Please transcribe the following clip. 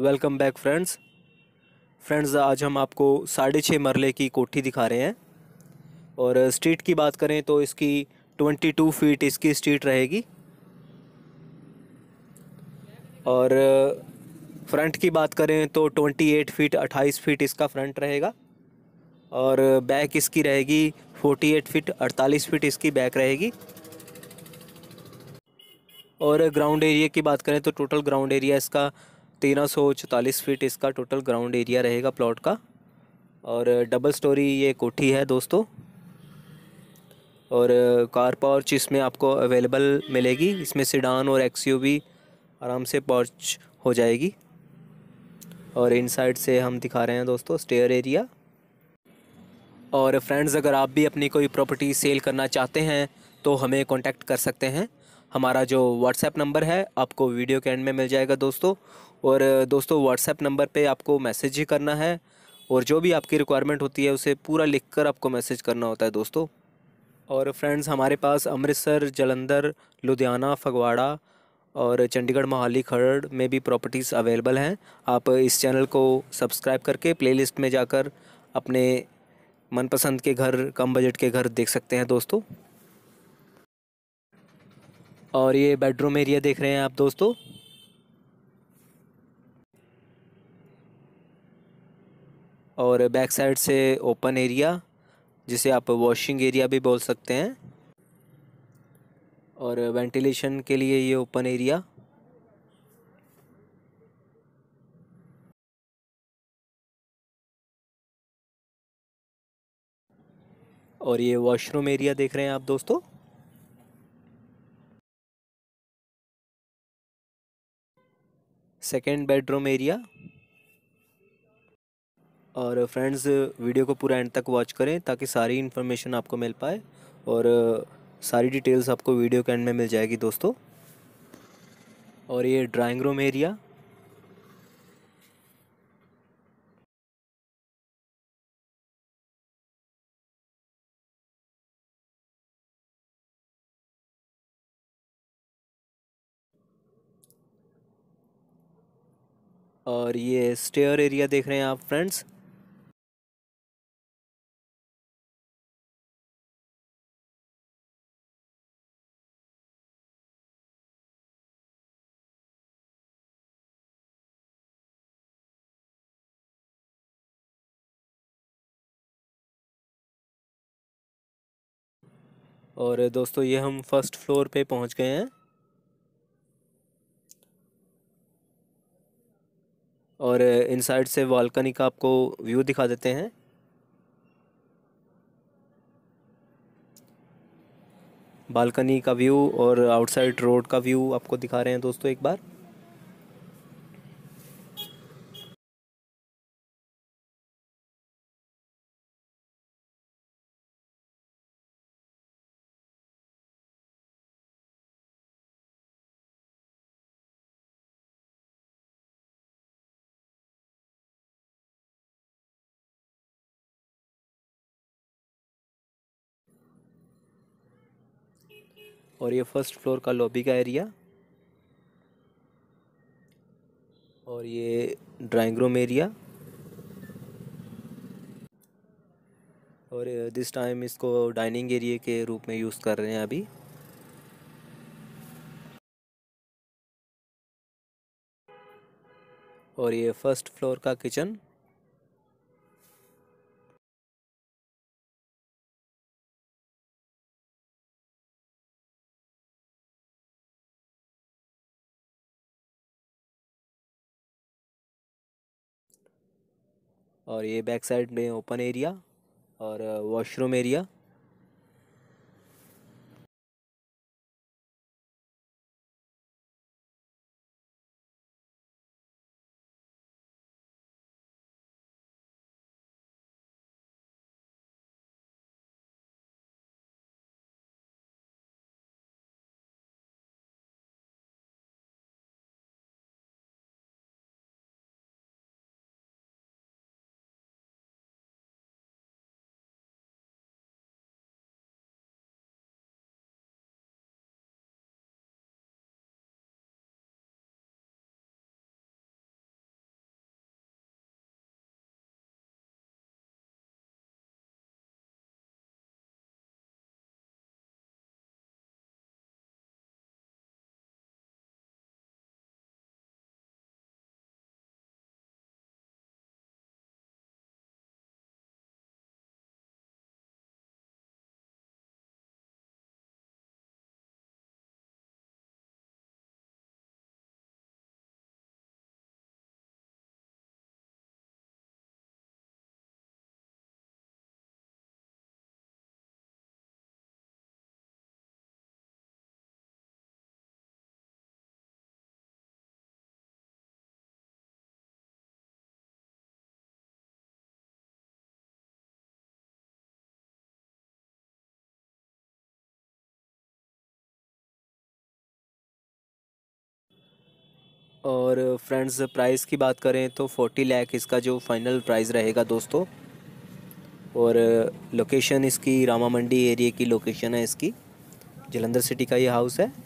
welcome back friends friends आज हम आपको साढ़े छः मरले की कोठी दिखा रहे हैं और स्ट्रीट की बात करें तो इसकी ट्वेंटी टू फीट इसकी स्ट्रीट रहेगी और फ्रंट की बात करें तो ट्वेंटी एट फीट अट्ठाईस फीट इसका फ्रंट रहेगा और बैक इसकी रहेगी फोर्टी एट फीट अड़तालीस फीट इसकी बैक रहेगी और ग्राउंड एरिया की बात करें तो टोटल ग्राउंड एरिया इसका तेरह सौ चौतालीस फीट इसका टोटल ग्राउंड एरिया रहेगा प्लॉट का और डबल स्टोरी ये कोठी है दोस्तों और कार पॉर्च इसमें आपको अवेलेबल मिलेगी इसमें सिडान और एक्सयूवी आराम से पॉर्च हो जाएगी और इन साइड से हम दिखा रहे हैं दोस्तों स्टेयर एरिया और फ्रेंड्स अगर आप भी अपनी कोई प्रॉपर्टी सेल करना चाहते हैं तो हमें कांटेक्ट कर सकते हैं हमारा जो व्हाट्सएप नंबर है आपको वीडियो के एंड में मिल जाएगा दोस्तों और दोस्तों व्हाट्सएप नंबर पे आपको मैसेज ही करना है और जो भी आपकी रिक्वायरमेंट होती है उसे पूरा लिखकर आपको मैसेज करना होता है दोस्तों और फ्रेंड्स हमारे पास अमृतसर जलंधर लुधियाना फगवाड़ा और चंडीगढ़ मोहाली खरड़ में भी प्रॉपर्टीज़ अवेलेबल हैं आप इस चैनल को सब्सक्राइब करके प्लेलिस्ट में जाकर अपने मनपसंद के घर कम बजट के घर देख सकते हैं दोस्तों और ये बेडरूम एरिया देख रहे हैं आप दोस्तों और बैक साइड से ओपन एरिया जिसे आप वॉशिंग एरिया भी बोल सकते हैं और वेंटिलेशन के लिए ये ओपन एरिया और ये वॉशरूम एरिया देख रहे हैं आप दोस्तों सेकेंड बेडरूम एरिया और फ्रेंड्स वीडियो को पूरा एंड तक वॉच करें ताकि सारी इन्फॉर्मेशन आपको मिल पाए और सारी डिटेल्स आपको वीडियो के एंड में मिल जाएगी दोस्तों और ये ड्राइंग रूम एरिया और ये स्टेयर एरिया देख रहे हैं आप फ्रेंड्स और दोस्तों ये हम फर्स्ट फ्लोर पे पहुंच गए हैं और इन साइड से बालकनी का आपको व्यू दिखा देते हैं बालकनी का व्यू और आउटसाइड रोड का व्यू आपको दिखा रहे हैं दोस्तों एक बार और ये फर्स्ट फ्लोर का लॉबी का एरिया और ये ड्राइंग रूम एरिया और दिस uh, टाइम इसको डाइनिंग एरिया के रूप में यूज़ कर रहे हैं अभी और ये फर्स्ट फ्लोर का किचन और ये बैक साइड में ओपन एरिया और वॉशरूम एरिया और फ्रेंड्स प्राइस की बात करें तो फोर्टी लैख इसका जो फाइनल प्राइस रहेगा दोस्तों और लोकेशन इसकी रामा मंडी एरिया की लोकेशन है इसकी जलंधर सिटी का ये हाउस है